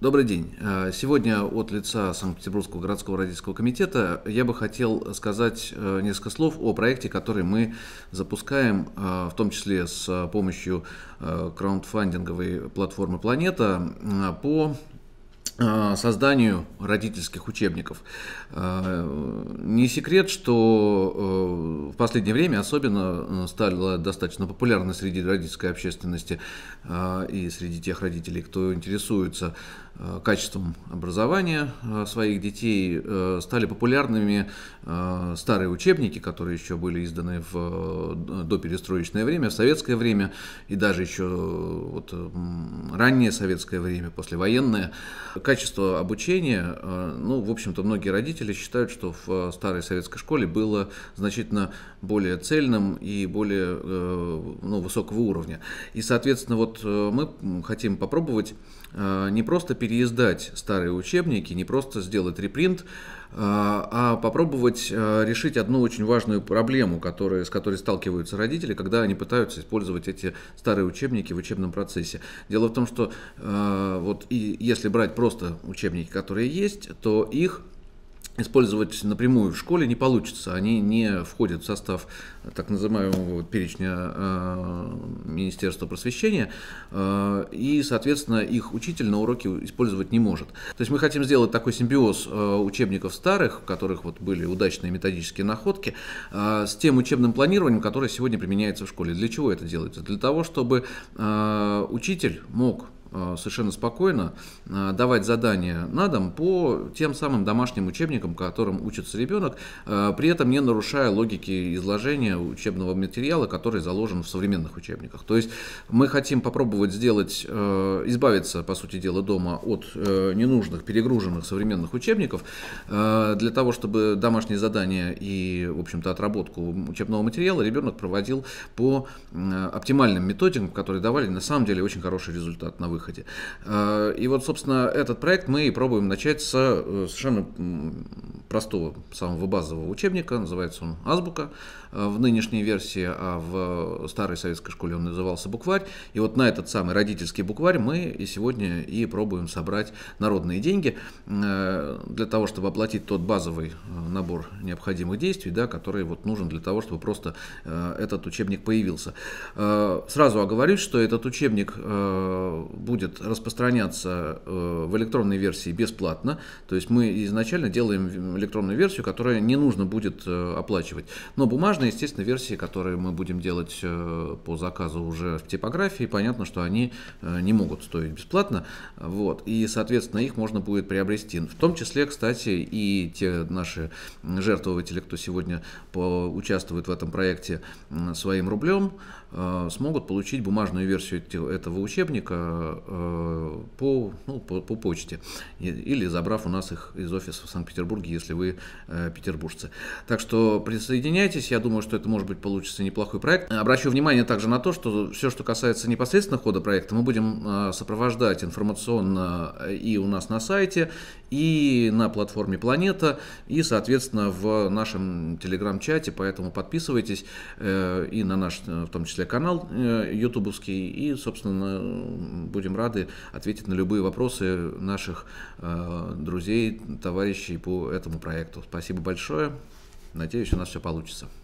Добрый день. Э, сегодня от лица Санкт-Петербургского городского родительского комитета я бы хотел сказать э, несколько слов о проекте, который мы запускаем, э, в том числе с помощью краундфандинговой платформы «Планета» по созданию родительских учебников. Не секрет, что в последнее время особенно э, стала достаточно популярна среди родительской общественности э, и среди тех родителей, кто интересуется э, качеством образования своих детей, стали популярными старые учебники, которые еще были изданы в доперестроечное время, в советское время и даже еще вот раннее советское время, послевоенное. Качество обучения, ну, в общем-то, многие родители считают, что в старой советской школе было значительно более цельным и более э, ну, высокого уровня. И, соответственно, вот э, мы хотим попробовать э, не просто переиздать старые учебники, не просто сделать репринт, а попробовать решить одну очень важную проблему, которая, с которой сталкиваются родители, когда они пытаются использовать эти старые учебники в учебном процессе. Дело в том, что вот и если брать просто учебники, которые есть, то их использовать напрямую в школе не получится. Они не входят в состав э, так называемого перечня э, Министерства просвещения, э, и, соответственно, их учитель на уроке использовать не может. То есть мы хотим сделать такой симбиоз э, учебников старых, в которых вот были удачные методические находки, э, с тем учебным планированием, которое сегодня применяется в школе. Для чего это делается? Для того, чтобы э, учитель мог Э, совершенно спокойно э, давать задания на дом по тем самым домашним учебникам, которым учится ребенок, э, при этом не нарушая логики изложения учебного материала, который заложен в современных учебниках. То есть мы хотим попробовать сделать, избавиться, по сути дела, дома от ненужных, перегруженных современных учебников, для того, чтобы домашние задания и, в общем-то, отработку учебного материала ребенок проводил по оптимальным методикам, которые давали на самом деле очень хороший результат на выходе выходе. Э, и вот, собственно, этот проект мы пробуем начать с э, совершенно простого, самого базового учебника, называется он «Азбука» э, в нынешней версии, а в старой советской школе он назывался «Букварь». И вот на этот самый родительский букварь мы и сегодня и пробуем собрать народные деньги э, для того, чтобы оплатить тот базовый э, набор необходимых действий, да, который вот нужен для того, чтобы просто этот учебник появился. Сразу оговорюсь, что этот учебник будет распространяться в электронной версии бесплатно, то есть мы изначально делаем электронную версию, которую не нужно будет э, оплачивать. Но бумажные, естественно, версии, которые мы будем делать э, по заказу уже в типографии, понятно, что они э, не могут стоить бесплатно. Вот. И, соответственно, их можно будет приобрести. В том числе, кстати, и те наши жертвователи, кто сегодня участвует в этом проекте своим рублем, смогут получить бумажную версию этого учебника по, ну, по, по почте или забрав у нас их из офиса в Санкт-Петербурге, если если вы э, петербуржцы. Так что присоединяйтесь, я думаю, что это может быть получится неплохой проект. Обращу внимание также на то, что все, что касается непосредственно хода проекта, мы будем э, сопровождать информационно э, и у нас на сайте, и на платформе Планета, и, соответственно, в нашем телеграм-чате, поэтому подписывайтесь э, и на наш, э, в том числе, канал э, ютубовский, и, собственно, будем рады ответить на любые вопросы наших э, друзей, товарищей по этому проекту. Спасибо большое. Надеюсь, у нас все получится.